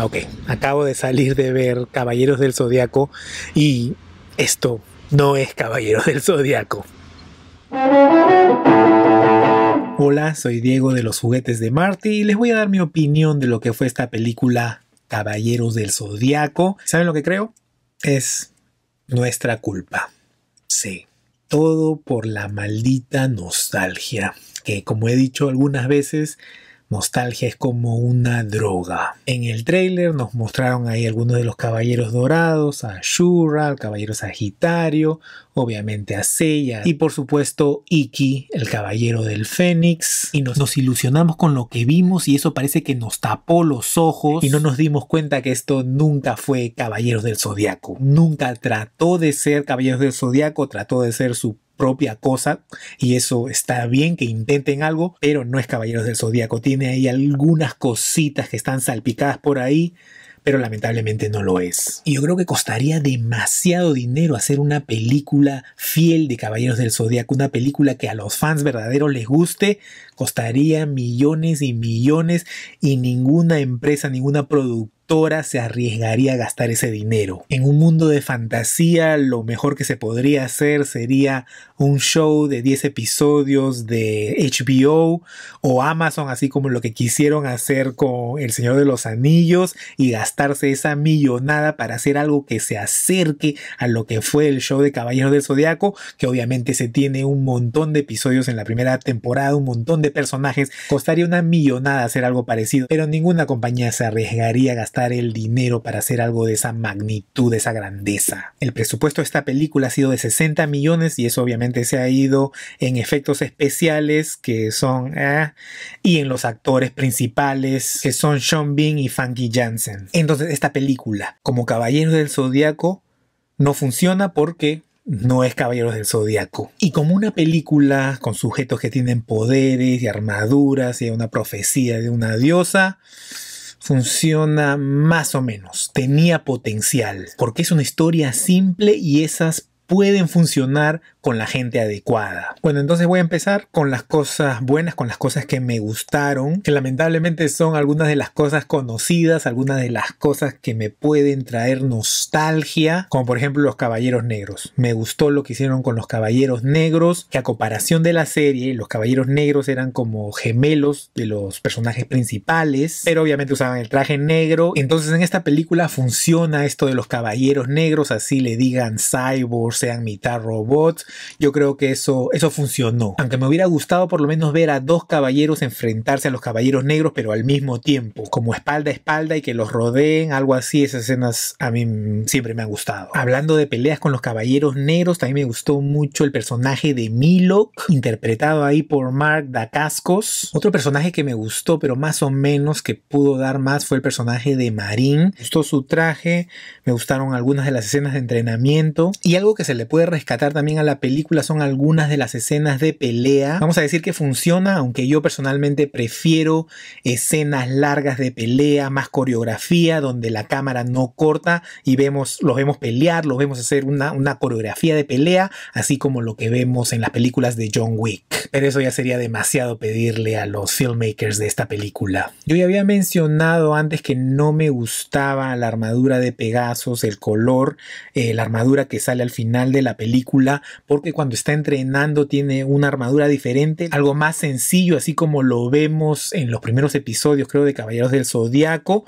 Ok, acabo de salir de ver Caballeros del Zodiaco y esto no es Caballeros del Zodiaco. Hola, soy Diego de los juguetes de Marte y les voy a dar mi opinión de lo que fue esta película Caballeros del Zodiaco. ¿Saben lo que creo? Es nuestra culpa. Sí, todo por la maldita nostalgia, que como he dicho algunas veces, nostalgia es como una droga. En el trailer nos mostraron ahí algunos de los caballeros dorados, a Shura, el caballero Sagitario, obviamente a Seiya y por supuesto Iki, el caballero del Fénix. Y nos, ilusionamos con lo que vimos y eso parece que nos tapó los ojos y no nos dimos cuenta que esto nunca fue Caballeros del Zodiaco. Nunca trató de ser Caballeros del Zodiaco, trató de ser su propia cosa y eso está bien que intenten algo, pero no es Caballeros del Zodíaco. Tiene ahí algunas cositas que están salpicadas por ahí pero lamentablemente no lo es. Y yo creo que costaría demasiado dinero hacer una película fiel de Caballeros del Zodíaco, una película que a los fans verdaderos les guste, costaría millones y millones y ninguna empresa, ninguna productora se arriesgaría a gastar ese dinero. En un mundo de fantasía, lo mejor que se podría hacer sería un show de 10 episodios de HBO o Amazon, así como lo que quisieron hacer con El Señor de los Anillos y gastarse esa millonada para hacer algo que se acerque a lo que fue el show de Caballeros del Zodiaco, que obviamente se tiene un montón de episodios en la primera temporada, un montón de personajes, costaría una millonada hacer algo parecido, pero ninguna compañía se arriesgaría a gastar el dinero para hacer algo de esa magnitud, de esa grandeza. El presupuesto de esta película ha sido de 60 millones y eso obviamente se ha ido en efectos especiales que son ah, y en los actores principales que son Sean Bean y Funky Jansen. Entonces esta película, como caballero del Zodiaco, no funciona porque no es Caballeros del Zodíaco. Y como una película con sujetos que tienen poderes y armaduras y una profecía de una diosa, funciona más o menos, tenía potencial, porque es una historia simple y esas pueden funcionar con la gente adecuada. Bueno, entonces voy a empezar con las cosas buenas, con las cosas que me gustaron, que lamentablemente son algunas de las cosas conocidas, algunas de las cosas que me pueden traer nostalgia, como por ejemplo los Caballeros Negros. Me gustó lo que hicieron con los Caballeros Negros, que a comparación de la serie, los Caballeros Negros eran como gemelos de los personajes principales, pero obviamente usaban el traje negro. Entonces en esta película funciona esto de los Caballeros Negros, así le digan cyborg, sean mitad robots yo creo que eso, eso funcionó. Aunque me hubiera gustado por lo menos ver a dos caballeros enfrentarse a los caballeros negros, pero al mismo tiempo, como espalda a espalda y que los rodeen, algo así, esas escenas a mí siempre me han gustado. Hablando de peleas con los caballeros negros, también me gustó mucho el personaje de Milok, interpretado ahí por Mark Dacascos. Otro personaje que me gustó, pero más o menos que pudo dar más, fue el personaje de Marín. Me gustó su traje, me gustaron algunas de las escenas de entrenamiento. Y algo que se le puede rescatar también a la película son algunas de las escenas de pelea. Vamos a decir que funciona, aunque yo personalmente prefiero escenas largas de pelea, más coreografía, donde la cámara no corta y vemos, los vemos pelear, los vemos hacer una, una coreografía de pelea, así como lo que vemos en las películas de John Wick. Pero eso ya sería demasiado pedirle a los filmmakers de esta película. Yo ya había mencionado antes que no me gustaba la armadura de Pegasos, el color, eh, la armadura que sale al final de la película, porque cuando está entrenando tiene una armadura diferente, algo más sencillo, así como lo vemos en los primeros episodios, creo, de Caballeros del Zodíaco...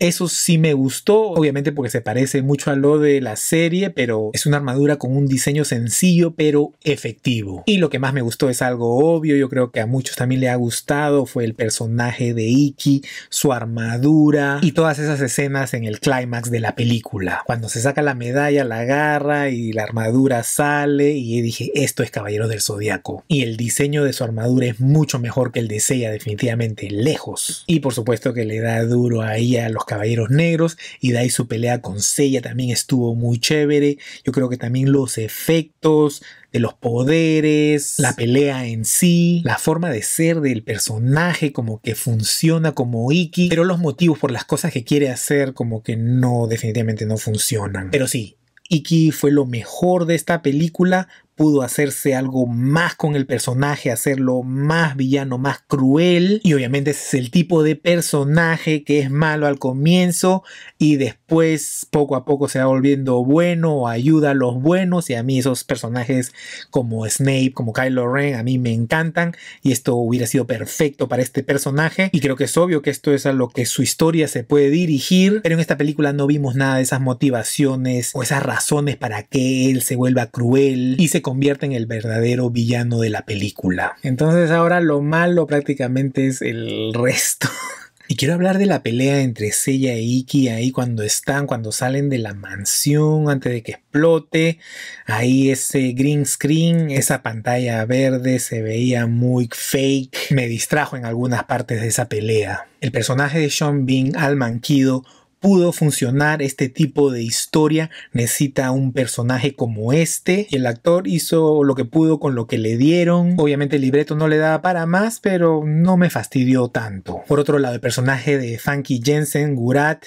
Eso sí me gustó, obviamente porque se parece mucho a lo de la serie, pero es una armadura con un diseño sencillo pero efectivo. Y lo que más me gustó es algo obvio, yo creo que a muchos también le ha gustado, fue el personaje de Iki, su armadura y todas esas escenas en el clímax de la película. Cuando se saca la medalla, la agarra y la armadura sale y dije, esto es Caballero del Zodiaco. Y el diseño de su armadura es mucho mejor que el de Seiya, definitivamente, lejos. Y por supuesto que le da duro ahí a los Caballeros Negros y de ahí su pelea con Seiya también estuvo muy chévere. Yo creo que también los efectos, de los poderes, la pelea en sí, la forma de ser del personaje, como que funciona como Iki, pero los motivos por las cosas que quiere hacer como que no, definitivamente no funcionan. Pero sí, y Iki fue lo mejor de esta película, pudo hacerse algo más con el personaje, hacerlo más villano, más cruel. Y obviamente ese es el tipo de personaje que es malo al comienzo y después poco a poco se va volviendo bueno o ayuda a los buenos. Y a mí esos personajes como Snape, como Kylo Ren, a mí me encantan y esto hubiera sido perfecto para este personaje. Y creo que es obvio que esto es a lo que su historia se puede dirigir, pero en esta película no vimos nada de esas motivaciones o esas razones para que él se vuelva cruel y se convierte en el verdadero villano de la película. Entonces ahora lo malo prácticamente es el resto. Y quiero hablar de la pelea entre Sella e Iki ahí cuando están, cuando salen de la mansión antes de que explote. Ahí ese green screen, esa pantalla verde se veía muy fake. Me distrajo en algunas partes de esa pelea. El personaje de Sean Bean, al manquido, pudo funcionar este tipo de historia, necesita un personaje como este. el actor hizo lo que pudo con lo que le dieron. Obviamente el libreto no le daba para más, pero no me fastidió tanto. Por otro lado, el personaje de Funky Jensen, Gurat,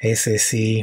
ese sí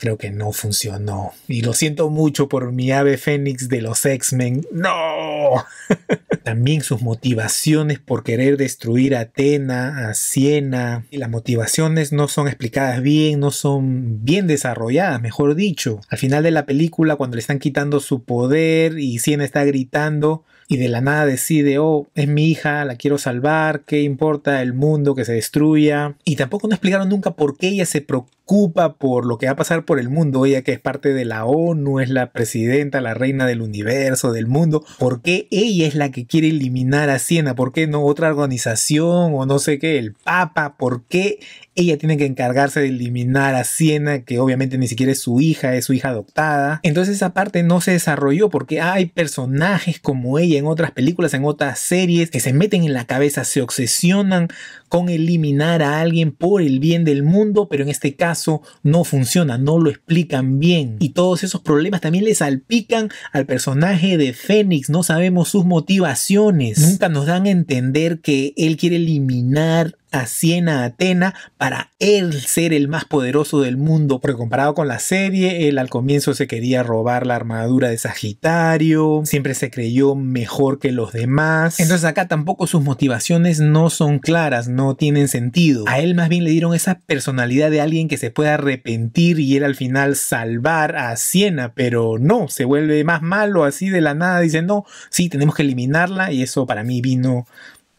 creo que no funcionó. Y lo siento mucho por mi ave fénix de los X-Men. No. también sus motivaciones por querer destruir a Atena, a Siena. Y las motivaciones no son explicadas bien, no son bien desarrolladas, mejor dicho. Al final de la película, cuando le están quitando su poder y Siena está gritando y de la nada decide, oh, es mi hija, la quiero salvar, ¿qué importa el mundo que se destruya? Y tampoco no explicaron nunca por qué ella se preocupa preocupa por lo que va a pasar por el mundo, ella que es parte de la ONU, es la presidenta, la reina del universo, del mundo, ¿por qué ella es la que quiere eliminar a Siena? ¿Por qué no otra organización o no sé qué, el Papa? ¿Por qué ella tiene que encargarse de eliminar a Siena, que obviamente ni siquiera es su hija, es su hija adoptada. Entonces esa parte no se desarrolló porque hay personajes como ella en otras películas, en otras series, que se meten en la cabeza, se obsesionan con eliminar a alguien por el bien del mundo, pero en este caso no funciona, no lo explican bien. Y todos esos problemas también le salpican al personaje de Fénix, no sabemos sus motivaciones. Nunca nos dan a entender que él quiere eliminar a Siena, Atena, para él ser el más poderoso del mundo. Porque comparado con la serie, él al comienzo se quería robar la armadura de Sagitario, siempre se creyó mejor que los demás. Entonces acá tampoco sus motivaciones no son claras, no tienen sentido. A él más bien le dieron esa personalidad de alguien que se puede arrepentir y él al final salvar a Siena, pero no, se vuelve más malo así de la nada. Dice, no, sí, tenemos que eliminarla y eso para mí vino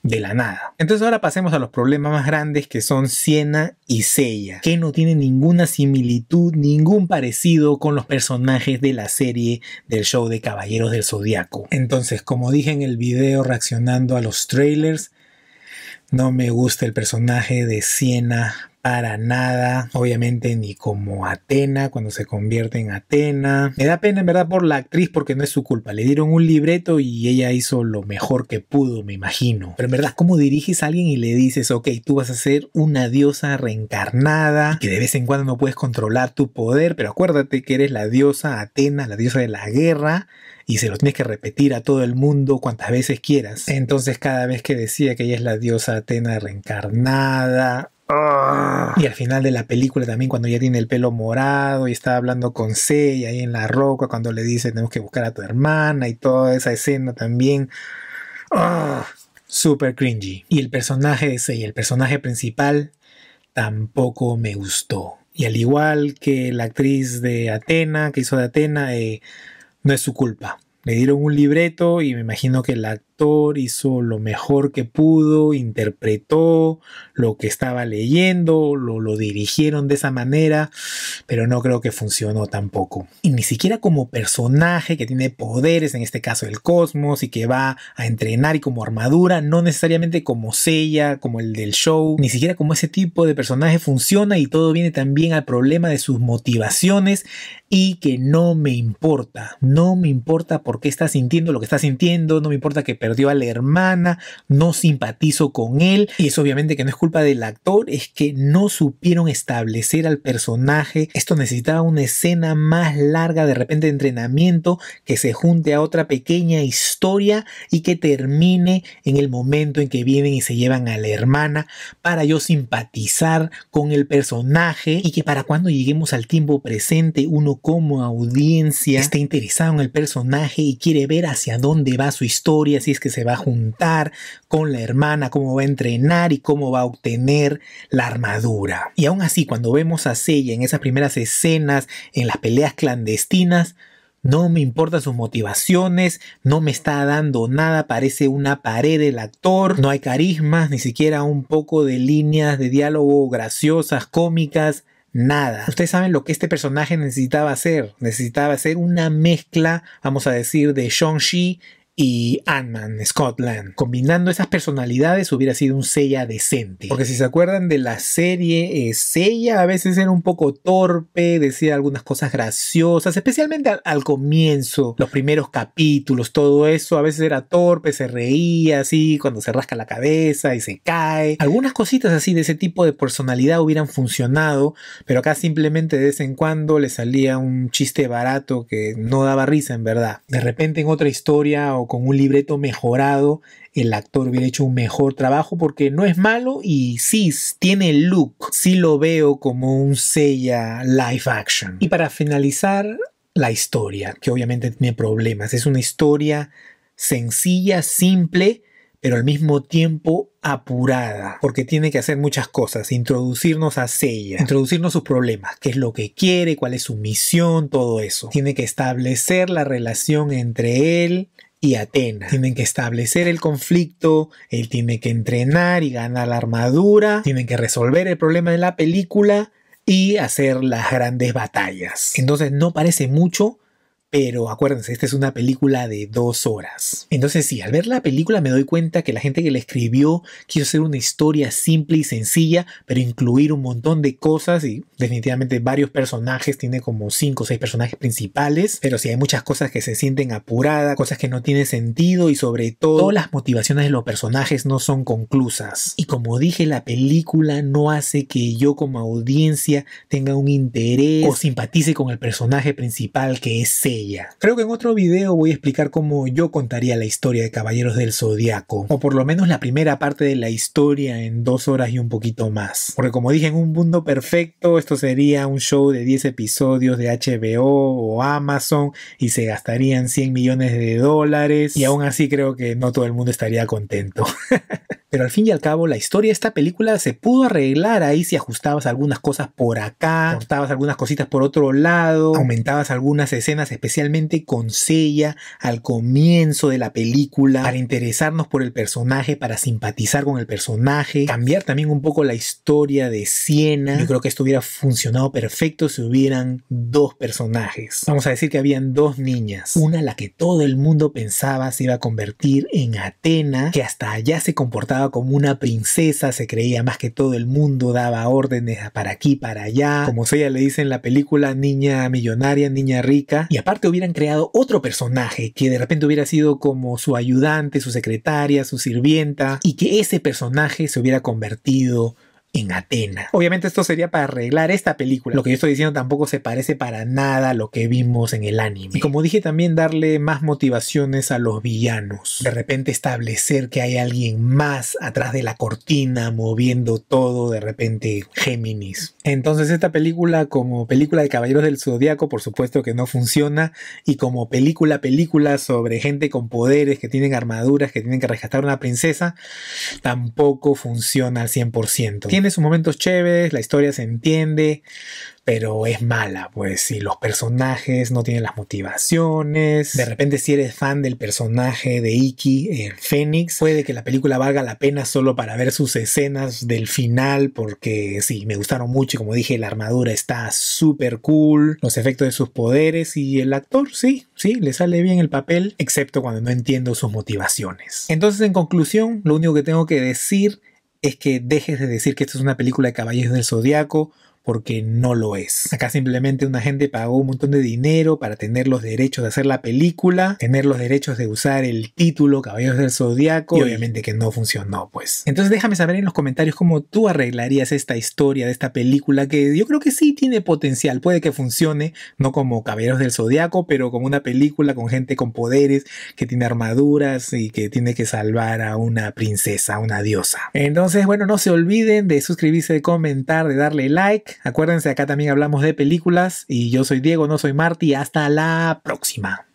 de la nada. Entonces ahora pasemos a los problemas más grandes que son Siena y Seiya, que no tienen ninguna similitud, ningún parecido con los personajes de la serie del show de Caballeros del Zodiaco. Entonces, como dije en el video reaccionando a los trailers, no me gusta el personaje de Siena para nada, obviamente ni como Atena cuando se convierte en Atena. Me da pena en verdad por la actriz porque no es su culpa, le dieron un libreto y ella hizo lo mejor que pudo, me imagino. Pero en verdad, ¿cómo diriges a alguien y le dices, ok, tú vas a ser una diosa reencarnada que de vez en cuando no puedes controlar tu poder, pero acuérdate que eres la diosa Atena, la diosa de la guerra y se lo tienes que repetir a todo el mundo cuantas veces quieras. Entonces cada vez que decía que ella es la diosa Atena reencarnada, Ah. Y al final de la película también, cuando ya tiene el pelo morado y está hablando con C ahí en la roca, cuando le dice tenemos que buscar a tu hermana y toda esa escena también. Ah, súper Super cringy. Y el personaje de y el personaje principal, tampoco me gustó. Y al igual que la actriz de Atena, que hizo de Atena, eh, no es su culpa. Le dieron un libreto y me imagino que la hizo lo mejor que pudo, interpretó lo que estaba leyendo, lo, lo dirigieron de esa manera, pero no creo que funcionó tampoco. Y ni siquiera como personaje que tiene poderes, en este caso el cosmos, y que va a entrenar y como armadura, no necesariamente como Sella, como el del show, ni siquiera como ese tipo de personaje funciona y todo viene también al problema de sus motivaciones y que no me importa, no me importa por qué está sintiendo lo que está sintiendo, no me importa que dio a la hermana, no simpatizo con él, y eso obviamente que no es culpa del actor, es que no supieron establecer al personaje, esto necesitaba una escena más larga de repente de entrenamiento que se junte a otra pequeña historia y que termine en el momento en que vienen y se llevan a la hermana para yo simpatizar con el personaje y que para cuando lleguemos al tiempo presente uno como audiencia esté interesado en el personaje y quiere ver hacia dónde va su historia, si es que se va a juntar con la hermana, cómo va a entrenar y cómo va a obtener la armadura. Y aún así, cuando vemos a Seiya en esas primeras escenas, en las peleas clandestinas, no me importan sus motivaciones, no me está dando nada, parece una pared el actor, no hay carismas, ni siquiera un poco de líneas de diálogo graciosas, cómicas, nada. Ustedes saben lo que este personaje necesitaba hacer, necesitaba hacer una mezcla, vamos a decir, de Shang-Chi y Ant-Man, Scotland. Combinando esas personalidades hubiera sido un Sella decente. Porque si se acuerdan de la serie, eh, a veces era un poco torpe, decía algunas cosas graciosas, especialmente al, al, comienzo, los primeros capítulos, todo eso, a veces era torpe, se reía así cuando se rasca la cabeza y se cae. Algunas cositas así de ese tipo de personalidad hubieran funcionado, pero acá simplemente de vez en cuando le salía un chiste barato que no daba risa en verdad. De repente en otra historia o con un libreto mejorado, el actor hubiera hecho un mejor trabajo porque no es malo y sí, tiene look, sí lo veo como un sella live action. Y para finalizar, la historia, que obviamente tiene problemas. Es una historia sencilla, simple, pero al mismo tiempo apurada, porque tiene que hacer muchas cosas, introducirnos a Sella, introducirnos sus problemas, qué es lo que quiere, cuál es su misión, todo eso. Tiene que establecer la relación entre él y Atena. Tienen que establecer el conflicto, él tiene que entrenar y ganar la armadura, tienen que resolver el problema de la película y hacer las grandes batallas. Entonces no parece mucho, pero acuérdense, esta es una película de dos horas. Entonces sí, al ver la película me doy cuenta que la gente que la escribió quiso hacer una historia simple y sencilla, pero incluir un montón de cosas y definitivamente varios personajes, tiene como cinco o seis personajes principales, pero sí hay muchas cosas que se sienten apuradas, cosas que no tienen sentido y sobre todo las motivaciones de los personajes no son conclusas. Y como dije, la película no hace que yo como audiencia tenga un interés o simpatice con el personaje principal que es C Creo que en otro video voy a explicar cómo yo contaría la historia de Caballeros del Zodiaco, o por lo menos la primera parte de la historia en dos horas y un poquito más. Porque como dije, en un mundo perfecto esto sería un show de 10 episodios de HBO o Amazon y se gastarían 100 millones de dólares y aún así creo que no todo el mundo estaría contento. Pero al fin y al cabo, la historia de esta película se pudo arreglar ahí si ajustabas algunas cosas por acá, cortabas algunas cositas por otro lado, aumentabas algunas escenas, especialmente con Sella al comienzo de la película, para interesarnos por el personaje, para simpatizar con el personaje, cambiar también un poco la historia de Siena. Yo creo que esto hubiera funcionado perfecto si hubieran dos personajes. Vamos a decir que habían dos niñas, una a la que todo el mundo pensaba se iba a convertir en Atena, que hasta allá se comportaba como una princesa, se creía más que todo el mundo, daba órdenes para aquí, para allá, como ella le dice en la película, niña millonaria, niña rica, y aparte hubieran creado otro personaje que de repente hubiera sido como su ayudante, su secretaria, su sirvienta, y que ese personaje se hubiera convertido en Atenas. Obviamente esto sería para arreglar esta película. Lo que yo estoy diciendo tampoco se parece para nada a lo que vimos en el anime. Y como dije también darle más motivaciones a los villanos. De repente establecer que hay alguien más atrás de la cortina moviendo todo, de repente Géminis. Entonces esta película como película de Caballeros del Zodíaco por supuesto que no funciona y como película película sobre gente con poderes que tienen armaduras que tienen que rescatar a una princesa tampoco funciona al 100% tiene sus momentos chéveres, la historia se entiende, pero es mala, pues si los personajes no tienen las motivaciones, de repente si eres fan del personaje de Iki en Fénix, puede que la película valga la pena solo para ver sus escenas del final, porque sí, me gustaron mucho y como dije, la armadura está súper cool, los efectos de sus poderes y el actor, sí, sí, le sale bien el papel, excepto cuando no entiendo sus motivaciones. Entonces, en conclusión, lo único que tengo que decir es que dejes de decir que esto es una película de caballeros del zodiaco porque no lo es. Acá simplemente una gente pagó un montón de dinero para tener los derechos de hacer la película, tener los derechos de usar el título Caballeros del Zodiaco y obviamente que no funcionó pues. Entonces déjame saber en los comentarios cómo tú arreglarías esta historia de esta película que yo creo que sí tiene potencial, puede que funcione, no como Caballeros del Zodiaco, pero como una película con gente con poderes, que tiene armaduras y que tiene que salvar a una princesa, a una diosa. Entonces, bueno, no se olviden de suscribirse, de comentar, de darle like Acuérdense, acá también hablamos de películas y yo soy Diego, no soy Marty. Hasta la próxima.